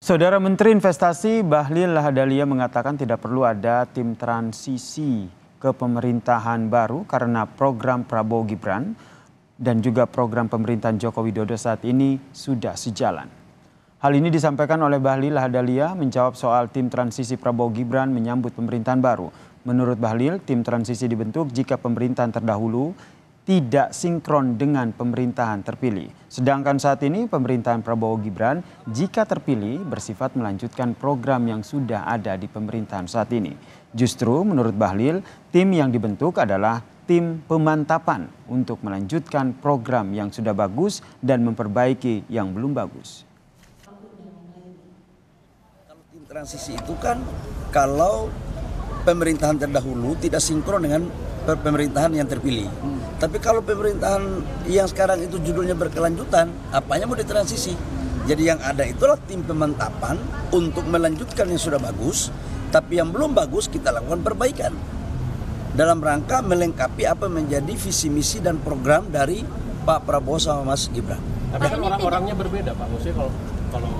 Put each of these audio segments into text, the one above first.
Saudara Menteri Investasi Bahlil Lahadalia mengatakan tidak perlu ada tim transisi ke pemerintahan baru karena program Prabowo Gibran dan juga program pemerintahan Joko Widodo saat ini sudah sejalan. Hal ini disampaikan oleh Bahlil Lahadalia menjawab soal tim transisi Prabowo Gibran menyambut pemerintahan baru. Menurut Bahlil, tim transisi dibentuk jika pemerintahan terdahulu tidak sinkron dengan pemerintahan terpilih. Sedangkan saat ini pemerintahan Prabowo Gibran jika terpilih bersifat melanjutkan program yang sudah ada di pemerintahan saat ini. Justru menurut Bahlil, tim yang dibentuk adalah tim pemantapan untuk melanjutkan program yang sudah bagus dan memperbaiki yang belum bagus. Kalau Tim transisi itu kan kalau pemerintahan terdahulu tidak sinkron dengan pemerintahan yang terpilih. Hmm. Tapi kalau pemerintahan yang sekarang itu judulnya berkelanjutan, apanya mau ditransisi? Jadi yang ada itulah tim pemantapan untuk melanjutkan yang sudah bagus, tapi yang belum bagus kita lakukan perbaikan. Dalam rangka melengkapi apa menjadi visi misi dan program dari Pak Prabowo sama Mas Gibran. Tapi kan orang-orangnya berbeda Pak. Maksudnya kalau kalau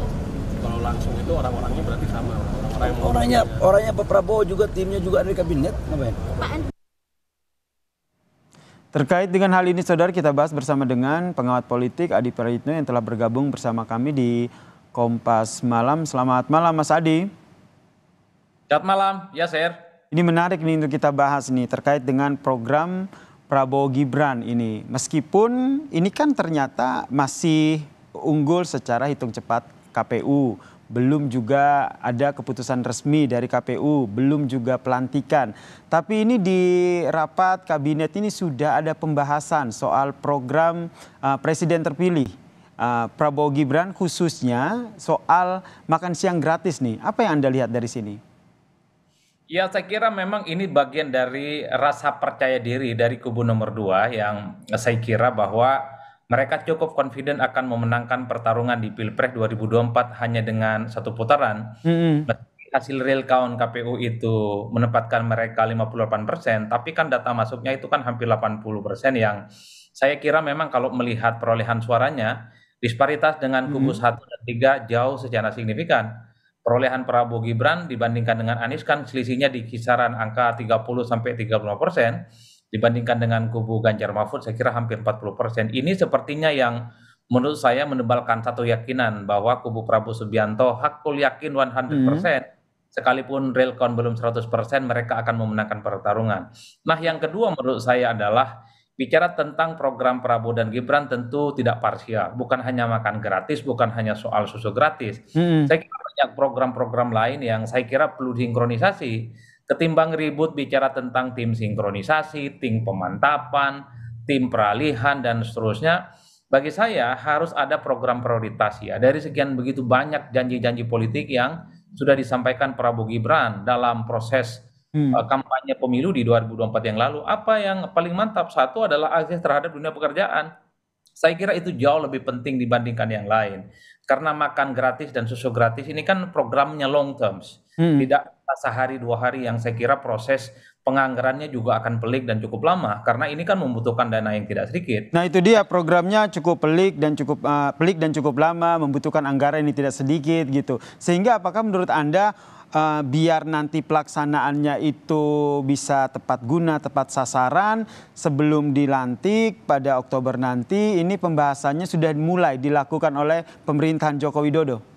kalau langsung itu orang-orangnya berarti sama orang orangnya orangnya Pak Prabowo juga timnya juga ada di kabinet ngapain? Pak Terkait dengan hal ini, saudara kita bahas bersama dengan pengawat politik Adi Prayitno yang telah bergabung bersama kami di Kompas Malam. Selamat malam, Mas Adi. Selamat malam, ya Sir. Ini menarik nih untuk kita bahas nih terkait dengan program Prabowo Gibran ini. Meskipun ini kan ternyata masih unggul secara hitung cepat KPU belum juga ada keputusan resmi dari KPU, belum juga pelantikan. Tapi ini di rapat kabinet ini sudah ada pembahasan soal program uh, presiden terpilih uh, Prabowo Gibran khususnya soal makan siang gratis nih. Apa yang Anda lihat dari sini? Ya saya kira memang ini bagian dari rasa percaya diri dari kubu nomor dua yang saya kira bahwa mereka cukup confident akan memenangkan pertarungan di pilpres 2024 hanya dengan satu putaran. -hmm. Hasil real count KPU itu menempatkan mereka 58 persen, tapi kan data masuknya itu kan hampir 80 persen yang saya kira memang kalau melihat perolehan suaranya, disparitas dengan kubu satu mm dan 3 jauh secara signifikan. Perolehan Prabowo Gibran dibandingkan dengan Anies kan selisihnya di kisaran angka 30 sampai 35 persen dibandingkan dengan kubu Ganjar Mahfud saya kira hampir 40 persen. Ini sepertinya yang menurut saya menebalkan satu yakinan bahwa kubu Prabowo Subianto hakul yakin 100 hmm. persen. Hmm. Sekalipun real count belum 100 persen, mereka akan memenangkan pertarungan. Nah yang kedua menurut saya adalah bicara tentang program Prabowo dan Gibran tentu tidak parsial. Bukan hanya makan gratis, bukan hanya soal susu gratis. Hmm. Saya kira banyak program-program lain yang saya kira perlu disinkronisasi. Ketimbang ribut bicara tentang tim sinkronisasi, tim pemantapan, tim peralihan dan seterusnya, bagi saya harus ada program prioritas ya. Dari sekian begitu banyak janji-janji politik yang sudah disampaikan Prabowo Gibran dalam proses hmm. Eh, kampanye pemilu di 2024 yang lalu, apa yang paling mantap satu adalah akses terhadap dunia pekerjaan. Saya kira itu jauh lebih penting dibandingkan yang lain. Karena makan gratis dan susu gratis ini kan programnya long terms. Hmm. Tidak sehari dua hari yang saya kira proses penganggarannya juga akan pelik dan cukup lama karena ini kan membutuhkan dana yang tidak sedikit. Nah itu dia programnya cukup pelik dan cukup uh, pelik dan cukup lama membutuhkan anggaran yang tidak sedikit gitu sehingga apakah menurut anda uh, biar nanti pelaksanaannya itu bisa tepat guna tepat sasaran sebelum dilantik pada Oktober nanti ini pembahasannya sudah mulai dilakukan oleh pemerintahan Joko Widodo.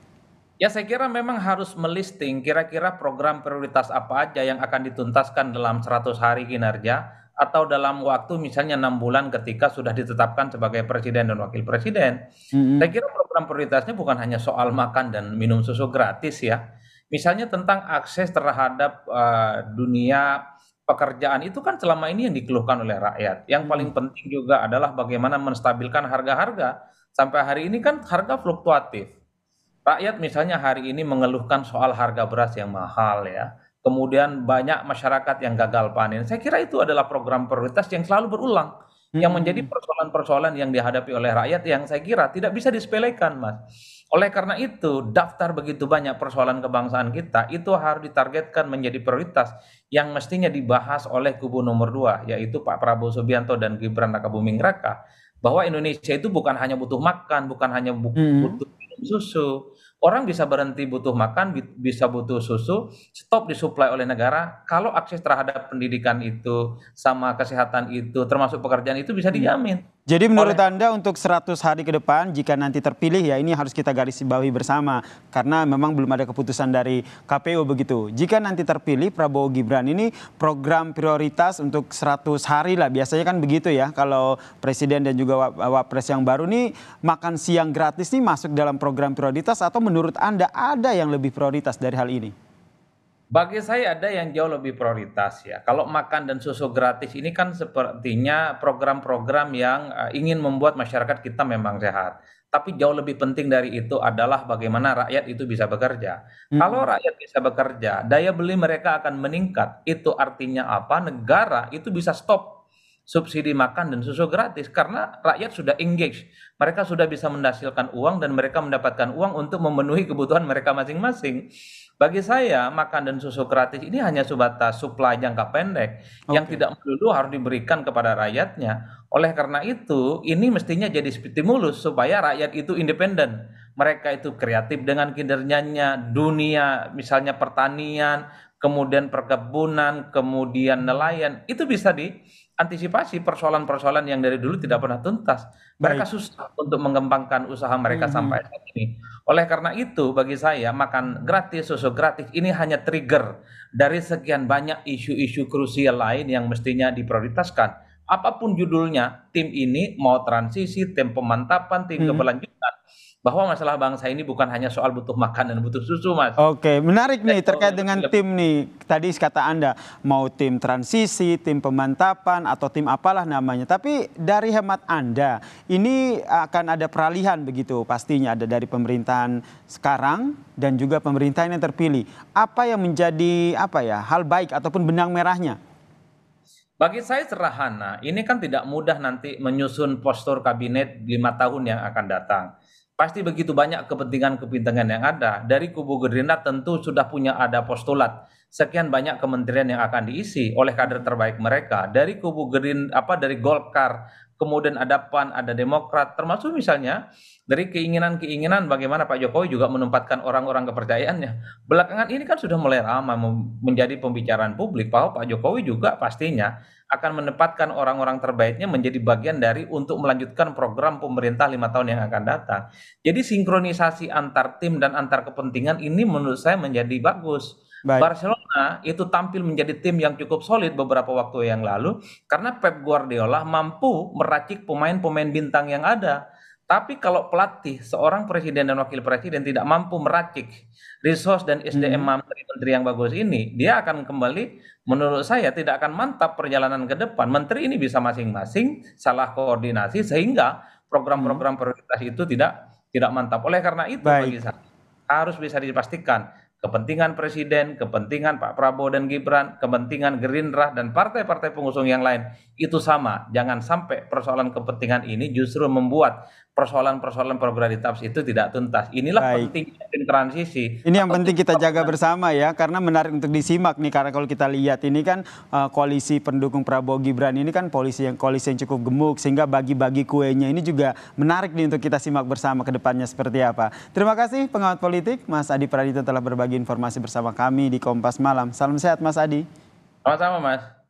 Ya saya kira memang harus melisting kira-kira program prioritas apa aja yang akan dituntaskan dalam 100 hari kinerja atau dalam waktu misalnya enam bulan ketika sudah ditetapkan sebagai presiden dan wakil presiden. Mm -hmm. Saya kira program prioritasnya bukan hanya soal makan dan minum susu gratis ya. Misalnya tentang akses terhadap uh, dunia pekerjaan itu kan selama ini yang dikeluhkan oleh rakyat. Yang paling mm. penting juga adalah bagaimana menstabilkan harga-harga. Sampai hari ini kan harga fluktuatif rakyat misalnya hari ini mengeluhkan soal harga beras yang mahal ya, kemudian banyak masyarakat yang gagal panen. Saya kira itu adalah program prioritas yang selalu berulang yang hmm. menjadi persoalan-persoalan yang dihadapi oleh rakyat yang saya kira tidak bisa disepelekan, Mas. Oleh karena itu, daftar begitu banyak persoalan kebangsaan kita itu harus ditargetkan menjadi prioritas yang mestinya dibahas oleh kubu nomor dua, yaitu Pak Prabowo Subianto dan Gibran Raka Buming Raka, bahwa Indonesia itu bukan hanya butuh makan, bukan hanya hmm. butuh hmm susu. Orang bisa berhenti butuh makan, bisa butuh susu, stop disuplai oleh negara. Kalau akses terhadap pendidikan itu sama kesehatan itu termasuk pekerjaan itu bisa dijamin. Jadi menurut oleh, Anda untuk 100 hari ke depan jika nanti terpilih ya ini harus kita garis bawahi bersama karena memang belum ada keputusan dari KPU begitu. Jika nanti terpilih Prabowo Gibran ini program prioritas untuk 100 hari lah biasanya kan begitu ya kalau presiden dan juga wapres yang baru nih makan siang gratis nih masuk dalam program prioritas atau menurut Anda ada yang lebih prioritas dari hal ini? Bagi saya ada yang jauh lebih prioritas ya. Kalau makan dan susu gratis ini kan sepertinya program-program yang eh, ingin membuat masyarakat kita memang sehat. Tapi jauh lebih penting dari itu adalah bagaimana rakyat itu bisa bekerja. Hmm. Kalau rakyat bisa bekerja, daya beli mereka akan meningkat. Itu artinya apa? Negara itu bisa stop subsidi makan dan susu gratis karena rakyat sudah engage. Mereka sudah bisa mendasarkan uang dan mereka mendapatkan uang untuk memenuhi kebutuhan mereka masing-masing. Bagi saya makan dan susu gratis ini hanya sebatas supply jangka pendek okay. yang tidak perlu harus diberikan kepada rakyatnya. Oleh karena itu, ini mestinya jadi stimulus supaya rakyat itu independen. Mereka itu kreatif dengan kinerjanya, dunia misalnya pertanian, kemudian perkebunan, kemudian nelayan, itu bisa diantisipasi persoalan-persoalan yang dari dulu tidak pernah tuntas. Mereka Baik. susah untuk mengembangkan usaha mereka hmm. sampai saat ini. Oleh karena itu, bagi saya makan gratis, susu gratis ini hanya trigger dari sekian banyak isu-isu krusial lain yang mestinya diprioritaskan. Apapun judulnya, tim ini mau transisi, tim pemantapan, tim hmm. keberlanjutan bahwa masalah bangsa ini bukan hanya soal butuh makan dan butuh susu, Mas. Oke, menarik nih terkait dengan tim nih. Tadi kata Anda mau tim transisi, tim pemantapan atau tim apalah namanya. Tapi dari hemat Anda, ini akan ada peralihan begitu pastinya ada dari pemerintahan sekarang dan juga pemerintahan yang terpilih. Apa yang menjadi apa ya? hal baik ataupun benang merahnya? Bagi saya serahana, ini kan tidak mudah nanti menyusun postur kabinet lima tahun yang akan datang. Pasti begitu banyak kepentingan-kepentingan yang ada. Dari kubu Gerindra tentu sudah punya ada postulat sekian banyak kementerian yang akan diisi oleh kader terbaik mereka. Dari kubu Gerindra apa dari Golkar kemudian ada PAN, ada Demokrat, termasuk misalnya dari keinginan-keinginan bagaimana Pak Jokowi juga menempatkan orang-orang kepercayaannya. Belakangan ini kan sudah mulai ramai menjadi pembicaraan publik bahwa Pak Jokowi juga pastinya akan menempatkan orang-orang terbaiknya menjadi bagian dari untuk melanjutkan program pemerintah lima tahun yang akan datang. Jadi sinkronisasi antar tim dan antar kepentingan ini menurut saya menjadi bagus barcelona itu tampil menjadi tim yang cukup solid beberapa waktu yang lalu karena pep guardiola mampu meracik pemain pemain bintang yang ada tapi kalau pelatih, seorang presiden dan wakil presiden tidak mampu meracik resource dan SDM hmm. menteri-menteri yang bagus ini, dia akan kembali menurut saya tidak akan mantap perjalanan ke depan. Menteri ini bisa masing-masing salah koordinasi sehingga program-program hmm. prioritas itu tidak tidak mantap. Oleh karena itu Baik. bagi saya harus bisa dipastikan kepentingan presiden, kepentingan Pak Prabowo dan Gibran, kepentingan Gerindra dan partai-partai pengusung yang lain itu sama. Jangan sampai persoalan kepentingan ini justru membuat persoalan-persoalan prograditas itu tidak tuntas. Inilah Baik. pentingnya transisi. Ini yang penting kita jaga bersama ya karena menarik untuk disimak nih karena kalau kita lihat ini kan uh, koalisi pendukung Prabowo Gibran ini kan koalisi yang koalisi yang cukup gemuk sehingga bagi-bagi kuenya ini juga menarik nih untuk kita simak bersama ke depannya seperti apa. Terima kasih pengawat politik Mas Adi Pradita telah berbagi berbagi informasi bersama kami di Kompas Malam. Salam sehat Mas Adi. Sama-sama Mas.